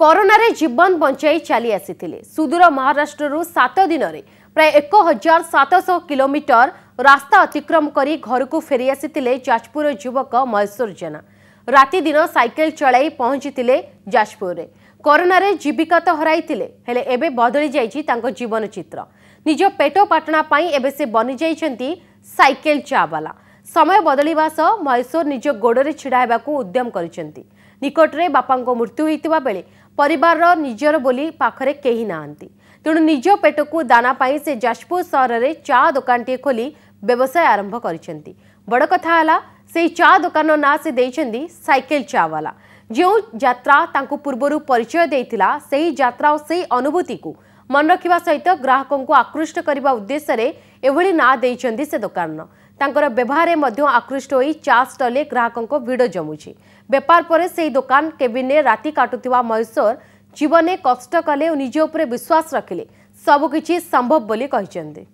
କରୋନାରେ ଜୀବନ ବଞ୍ଚାଇ ଚାଲି ଆସିଥିଲେ ସୁଦୂର ମହାରାଷ୍ଟ୍ରରୁ ସାତ ଦିନରେ ପ୍ରାୟ ଏକ ହଜାର ସାତଶହ କିଲୋମିଟର ରାସ୍ତା ଅତିକ୍ରମ କରି ଘରକୁ ଫେରିଆସିଥିଲେ ଯାଜପୁର ଯୁବକ ମହେଶ୍ୱର ଜେନା ରାତିଦିନ ସାଇକେଲ ଚଳାଇ ପହଞ୍ଚିଥିଲେ ଯାଜପୁରରେ କରୋନାରେ ଜୀବିକା ତ ହରାଇଥିଲେ ହେଲେ ଏବେ ବଦଳି ଯାଇଛି ତାଙ୍କ ଜୀବନ ଚିତ୍ର ନିଜ ପେଟ ପାଟଣା ପାଇଁ ଏବେ ସେ ବନିଯାଇଛନ୍ତି ସାଇକେଲ ଚା'ବାଲା ସମୟ ବଦଳିବା ସହ ମହେଶ୍ୱର ନିଜ ଗୋଡ଼ରେ ଛିଡ଼ା ହେବାକୁ ଉଦ୍ୟମ କରିଛନ୍ତି ନିକଟରେ ବାପାଙ୍କ ମୃତ୍ୟୁ ହୋଇଥିବା ବେଳେ ପରିବାରର ନିଜର ବୋଲି ପାଖରେ କେହି ନାହାନ୍ତି ତେଣୁ ନିଜ ପେଟକୁ ଦାନା ପାଇଁ ସେ ଯାଜପୁର ସହରରେ ଚା ଦୋକାନଟିଏ ଖୋଲି ବ୍ୟବସାୟ ଆରମ୍ଭ କରିଛନ୍ତି ବଡ଼ କଥା ହେଲା ସେହି ଚା ଦୋକାନର ନାଁ ସେ ଦେଇଛନ୍ତି ସାଇକେଲ ଚାୱାଲା ଯେଉଁ ଯାତ୍ରା ତାଙ୍କୁ ପୂର୍ବରୁ ପରିଚୟ ଦେଇଥିଲା ସେହି ଯାତ୍ରା ଓ ସେହି ଅନୁଭୂତିକୁ ମନେ ରଖିବା ସହିତ ଗ୍ରାହକଙ୍କୁ ଆକୃଷ୍ଟ କରିବା ଉଦ୍ଦେଶ୍ୟରେ ଏଭଳି ନାଁ ଦେଇଛନ୍ତି ସେ ଦୋକାନର ତାଙ୍କର ବ୍ୟବହାରେ ମଧ୍ୟ ଆକୃଷ୍ଟ ହୋଇ ଚା ଷ୍ଟଲ୍ରେ ଗ୍ରାହକଙ୍କ ଭିଡ଼ ଜମୁଛି ବେପାର ପରେ ସେହି ଦୋକାନ କେବିନରେ ରାତି କାଟୁଥିବା ମହେଶ୍ୱର ଜୀବନରେ କଷ୍ଟ କଲେ ଓ ନିଜ ଉପରେ ବିଶ୍ୱାସ ରଖିଲେ ସବୁକିଛି ସମ୍ଭବ ବୋଲି କହିଛନ୍ତି